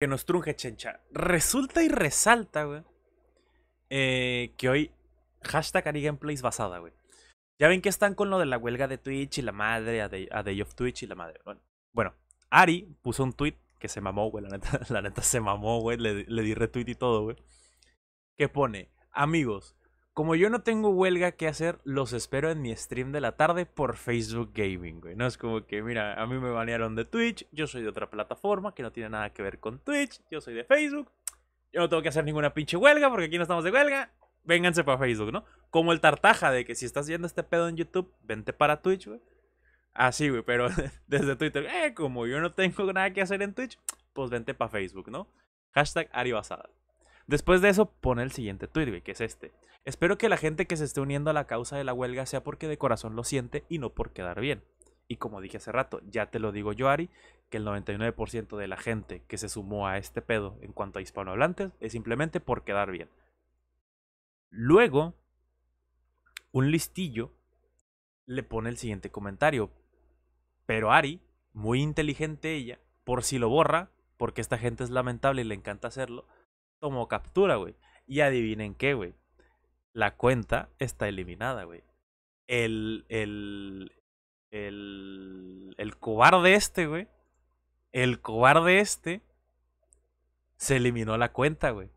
que nos trunje Chencha. Resulta y resalta, güey. Eh, que hoy hashtag AriGameplays basada, güey. Ya ven que están con lo de la huelga de Twitch y la madre, a Day, of Twitch y la madre. Bueno, Ari puso un tweet que se mamó, güey. La neta, se mamó, güey. Le, le di retweet y todo, güey. Que pone, amigos, como yo no tengo huelga que hacer, los espero en mi stream de la tarde por Facebook Gaming, güey. No es como que, mira, a mí me banearon de Twitch, yo soy de otra plataforma que no tiene nada que ver con Twitch, yo soy de Facebook. Yo no tengo que hacer ninguna pinche huelga porque aquí no estamos de huelga. Vénganse para Facebook, ¿no? Como el tartaja de que si estás viendo este pedo en YouTube, vente para Twitch, güey. Así, güey, pero desde Twitter, eh, como yo no tengo nada que hacer en Twitch, pues vente para Facebook, ¿no? Hashtag Ari Basada. Después de eso, pone el siguiente tweet, que es este. Espero que la gente que se esté uniendo a la causa de la huelga sea porque de corazón lo siente y no por quedar bien. Y como dije hace rato, ya te lo digo yo, Ari, que el 99% de la gente que se sumó a este pedo en cuanto a hispanohablantes es simplemente por quedar bien. Luego, un listillo le pone el siguiente comentario. Pero Ari, muy inteligente ella, por si lo borra, porque esta gente es lamentable y le encanta hacerlo, Tomó captura, güey. Y adivinen qué, güey. La cuenta está eliminada, güey. El, el, el, el cobarde este, güey. El cobarde este se eliminó la cuenta, güey.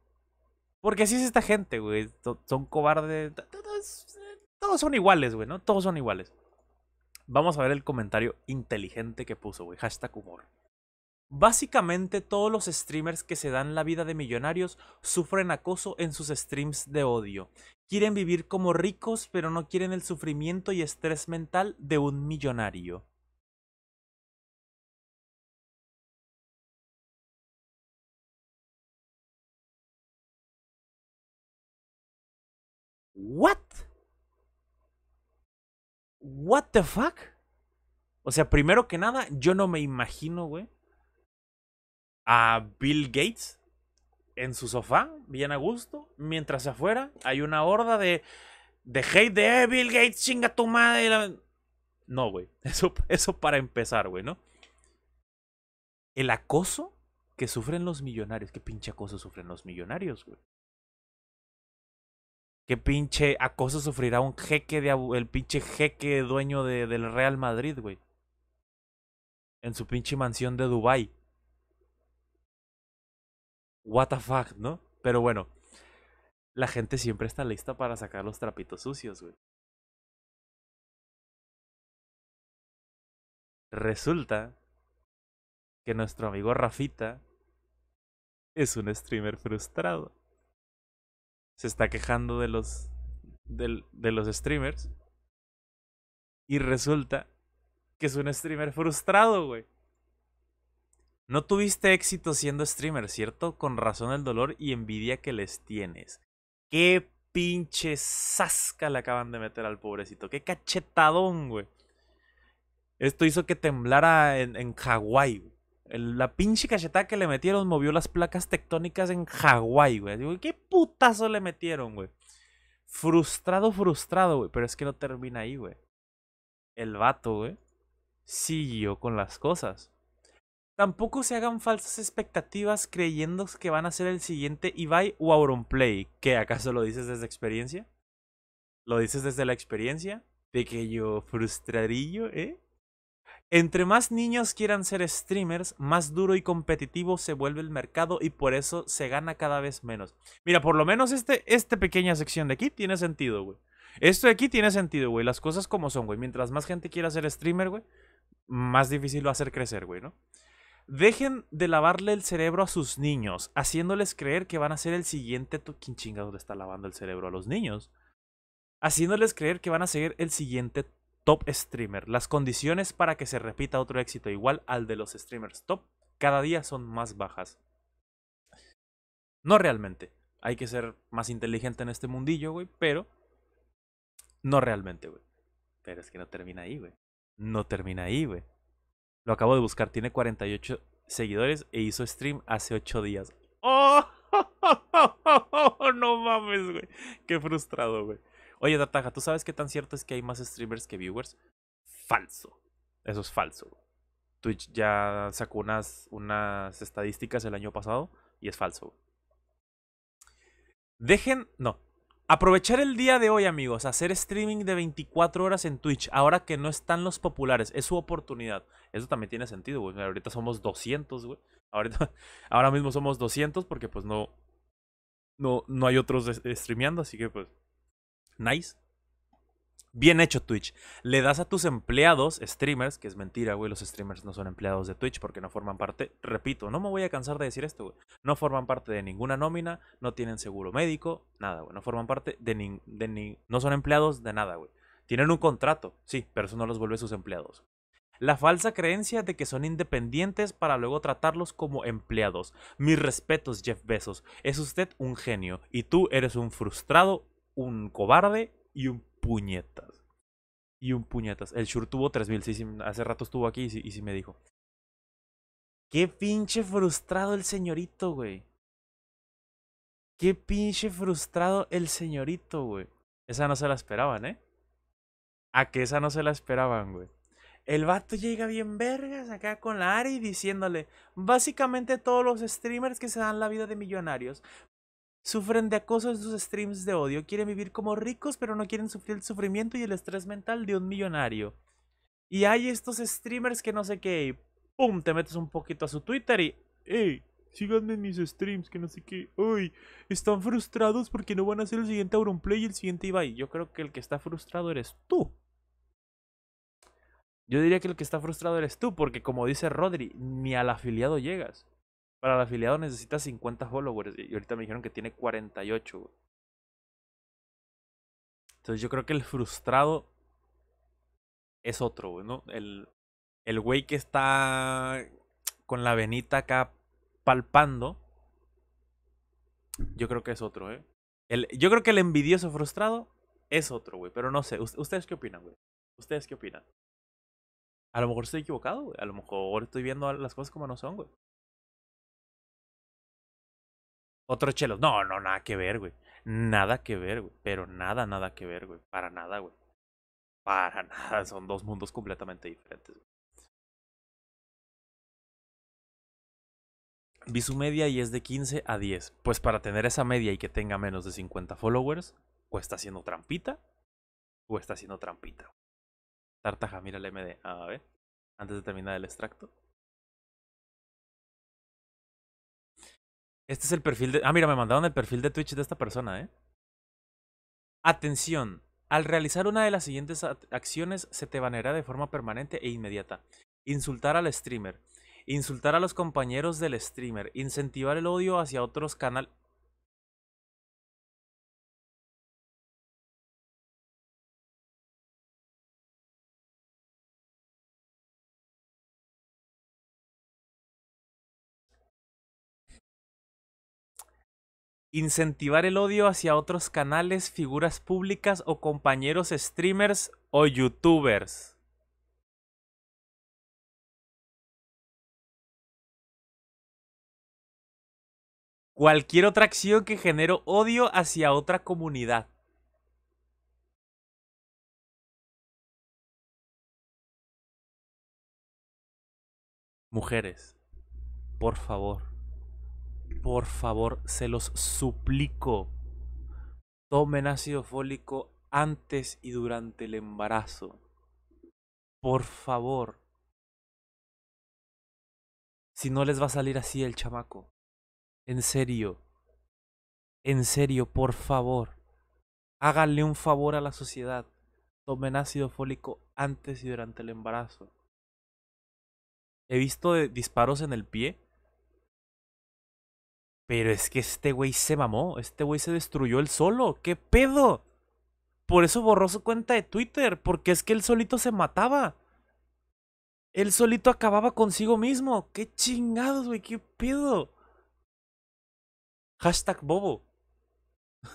Porque así es esta gente, güey. Son cobardes. Todos, todos son iguales, güey, ¿no? Todos son iguales. Vamos a ver el comentario inteligente que puso, güey. Hashtag humor. Básicamente todos los streamers que se dan la vida de millonarios sufren acoso en sus streams de odio. Quieren vivir como ricos pero no quieren el sufrimiento y estrés mental de un millonario. What? What the fuck? O sea, primero que nada, yo no me imagino, güey a Bill Gates en su sofá, bien a gusto, mientras afuera hay una horda de, de hate de eh, Bill Gates, chinga tu madre. No, güey. Eso, eso para empezar, güey, ¿no? El acoso que sufren los millonarios. ¿Qué pinche acoso sufren los millonarios, güey? ¿Qué pinche acoso sufrirá un jeque de el pinche jeque dueño de, del Real Madrid, güey? En su pinche mansión de Dubai what the fuck, ¿no? Pero bueno, la gente siempre está lista para sacar los trapitos sucios, güey. Resulta que nuestro amigo Rafita es un streamer frustrado. Se está quejando de los de los streamers y resulta que es un streamer frustrado, güey. No tuviste éxito siendo streamer, ¿cierto? Con razón el dolor y envidia que les tienes. Qué pinche sasca le acaban de meter al pobrecito. Qué cachetadón, güey. Esto hizo que temblara en, en Hawái. La pinche cachetada que le metieron movió las placas tectónicas en Hawái, güey. Digo, ¿qué putazo le metieron, güey? Frustrado, frustrado, güey. Pero es que no termina ahí, güey. El vato, güey. Siguió con las cosas. Tampoco se hagan falsas expectativas creyendo que van a ser el siguiente Ibai o Auronplay. ¿Qué acaso lo dices desde experiencia? ¿Lo dices desde la experiencia? Pequeño frustradillo, ¿eh? Entre más niños quieran ser streamers, más duro y competitivo se vuelve el mercado y por eso se gana cada vez menos. Mira, por lo menos este, esta pequeña sección de aquí tiene sentido, güey. Esto de aquí tiene sentido, güey. Las cosas como son, güey. Mientras más gente quiera ser streamer, güey, más difícil va a ser crecer, güey, ¿no? Dejen de lavarle el cerebro a sus niños, haciéndoles creer que van a ser el siguiente. ¿Quién chingado le está lavando el cerebro a los niños? Haciéndoles creer que van a ser el siguiente top streamer. Las condiciones para que se repita otro éxito igual al de los streamers top cada día son más bajas. No realmente. Hay que ser más inteligente en este mundillo, güey, pero. No realmente, güey. Pero es que no termina ahí, güey. No termina ahí, güey. Lo acabo de buscar, tiene 48 seguidores e hizo stream hace 8 días. ¡Oh! No mames, güey. Qué frustrado, güey. Oye, Tataja, ¿tú sabes qué tan cierto es que hay más streamers que viewers? Falso. Eso es falso. Twitch ya sacó unas, unas estadísticas el año pasado y es falso. Dejen, no, Aprovechar el día de hoy, amigos, hacer streaming de 24 horas en Twitch, ahora que no están los populares, es su oportunidad. Eso también tiene sentido, güey. Ahorita somos 200, güey. Ahorita, ahora mismo somos 200 porque pues no, no, no hay otros streameando, así que pues, nice. Bien hecho Twitch. Le das a tus empleados, streamers, que es mentira, güey, los streamers no son empleados de Twitch porque no forman parte, repito, no me voy a cansar de decir esto, güey. No forman parte de ninguna nómina, no tienen seguro médico, nada, güey. No forman parte de ni, No son empleados de nada, güey. Tienen un contrato, sí, pero eso no los vuelve sus empleados. La falsa creencia de que son independientes para luego tratarlos como empleados. Mis respetos, Jeff Bezos. Es usted un genio y tú eres un frustrado, un cobarde y un puñetas. Y un puñetas. El Shure tuvo 3000. Sí, sí, hace rato estuvo aquí y y sí me dijo. Qué pinche frustrado el señorito, güey. Qué pinche frustrado el señorito, güey. Esa no se la esperaban, ¿eh? A que esa no se la esperaban, güey. El vato llega bien vergas acá con la Ari diciéndole, básicamente todos los streamers que se dan la vida de millonarios Sufren de acoso en sus streams de odio. Quieren vivir como ricos, pero no quieren sufrir el sufrimiento y el estrés mental de un millonario. Y hay estos streamers que no sé qué. ¡Pum! Te metes un poquito a su Twitter y. ¡Ey! Síganme en mis streams, que no sé qué. Uy, Están frustrados porque no van a hacer el siguiente Auronplay y el siguiente Ibai. Yo creo que el que está frustrado eres tú. Yo diría que el que está frustrado eres tú, porque como dice Rodri, ni al afiliado llegas. Para el afiliado necesita 50 followers y ahorita me dijeron que tiene 48. güey. Entonces yo creo que el frustrado es otro, güey, ¿no? El, el güey que está con la venita acá palpando. Yo creo que es otro, ¿eh? El, yo creo que el envidioso frustrado es otro, güey. Pero no sé. ¿Ustedes qué opinan, güey? ¿Ustedes qué opinan? A lo mejor estoy equivocado, güey. A lo mejor estoy viendo las cosas como no son, güey. Otro chelo. No, no, nada que ver, güey. Nada que ver, güey. Pero nada, nada que ver, güey. Para nada, güey. Para nada. Son dos mundos completamente diferentes, Vi su media y es de 15 a 10. Pues para tener esa media y que tenga menos de 50 followers, o está haciendo trampita, o está haciendo trampita. Tartaja, mira el MD. A ver, antes de terminar el extracto. Este es el perfil de... Ah, mira, me mandaron el perfil de Twitch de esta persona, ¿eh? Atención, al realizar una de las siguientes acciones se te baneará de forma permanente e inmediata. Insultar al streamer, insultar a los compañeros del streamer, incentivar el odio hacia otros canales... Incentivar el odio hacia otros canales, figuras públicas o compañeros streamers o youtubers. Cualquier otra acción que genere odio hacia otra comunidad. Mujeres, por favor por favor, se los suplico. Tomen ácido fólico antes y durante el embarazo. Por favor. Si no les va a salir así el chamaco. En serio. En serio, por favor. Háganle un favor a la sociedad. Tomen ácido fólico antes y durante el embarazo. He visto eh, disparos en el pie pero es que este güey se mamó. Este güey se destruyó él solo. ¿Qué pedo? Por eso borró su cuenta de Twitter. Porque es que él solito se mataba. Él solito acababa consigo mismo. ¡Qué chingados, güey! ¿Qué pedo? Hashtag bobo.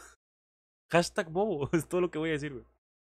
Hashtag bobo. Es todo lo que voy a decir, güey.